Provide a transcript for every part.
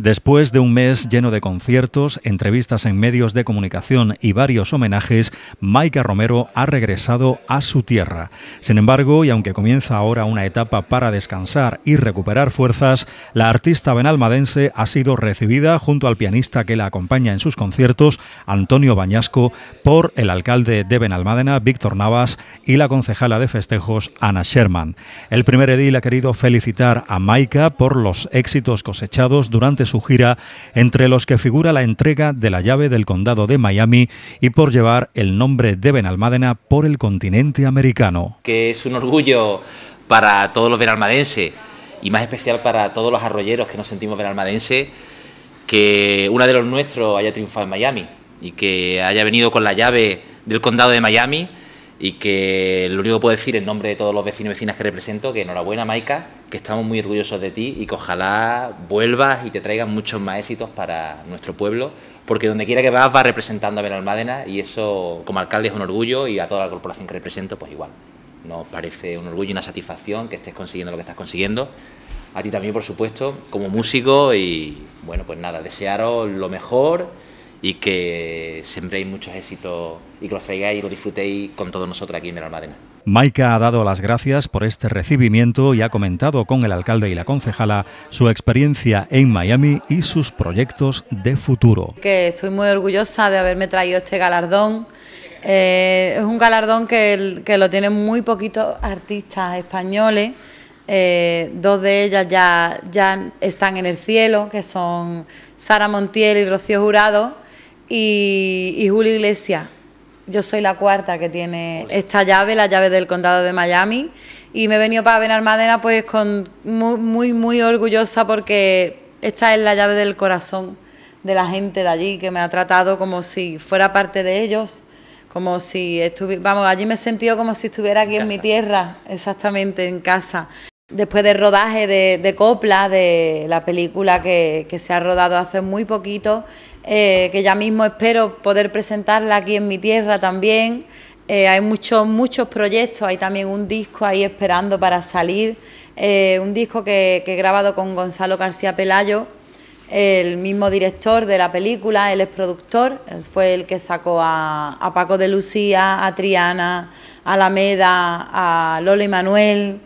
Después de un mes lleno de conciertos, entrevistas en medios de comunicación y varios homenajes, Maika Romero ha regresado a su tierra. Sin embargo, y aunque comienza ahora una etapa para descansar y recuperar fuerzas, la artista benalmadense ha sido recibida junto al pianista que la acompaña en sus conciertos, Antonio Bañasco, por el alcalde de Benalmádena, Víctor Navas, y la concejala de festejos, Ana Sherman. El primer edil ha querido felicitar a Maika por los éxitos cosechados durante su su gira, entre los que figura la entrega de la llave del condado de Miami y por llevar el nombre de Benalmádena por el continente americano. Que es un orgullo para todos los benalmadenses y más especial para todos los arroyeros que nos sentimos benalmadenses que una de los nuestros haya triunfado en Miami y que haya venido con la llave del condado de Miami y que lo único que puedo decir en nombre de todos los vecinos y vecinas que represento, que enhorabuena Maica que estamos muy orgullosos de ti y que ojalá vuelvas y te traigan muchos más éxitos para nuestro pueblo, porque donde quiera que vas vas representando a Benalmádena y eso como alcalde es un orgullo y a toda la corporación que represento pues igual. Nos parece un orgullo y una satisfacción que estés consiguiendo lo que estás consiguiendo. A ti también, por supuesto, como músico y bueno, pues nada, desearos lo mejor y que sembréis muchos éxitos y que lo traigáis y lo disfrutéis con todos nosotros aquí en el Almadena". Maika ha dado las gracias por este recibimiento y ha comentado con el alcalde y la concejala su experiencia en Miami y sus proyectos de futuro. Que estoy muy orgullosa de haberme traído este galardón. Eh, es un galardón que, lo tienen muy poquitos artistas españoles. Eh, dos de ellas ya, ya están en el cielo, que son Sara Montiel y Rocío Jurado y, Julio Iglesias. Yo soy la cuarta que tiene esta llave, la llave del condado de Miami. Y me he venido para Benalmádena pues con muy, muy, orgullosa porque esta es la llave del corazón de la gente de allí, que me ha tratado como si fuera parte de ellos, como si estuviera, vamos, allí me he sentido como si estuviera aquí en, mi tierra, exactamente, en casa. Después del rodaje de, Copla, de la película que se ha rodado hace muy poquito, eh, que ya mismo espero poder presentarla aquí en mi tierra también. Eh, hay muchos, muchos proyectos, hay también un disco ahí esperando para salir, eh, un disco que, he grabado con Gonzalo García Pelayo, el mismo director de la película, él es productor, él fue el que sacó a, Paco de Lucía, a Triana, a Alameda, a Lola y Manuel,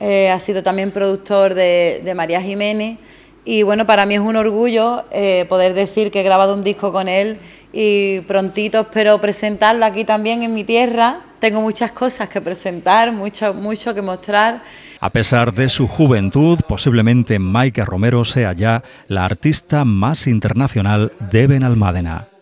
ha sido también productor de María Jiménez. Y bueno, para mí es un orgullo eh, poder decir que he grabado un disco con él y prontito espero presentarlo aquí también en mi tierra. Tengo muchas cosas que presentar, mucho, mucho que mostrar. A pesar de su juventud, posiblemente Mike Romero sea ya la artista más internacional de Benalmádena.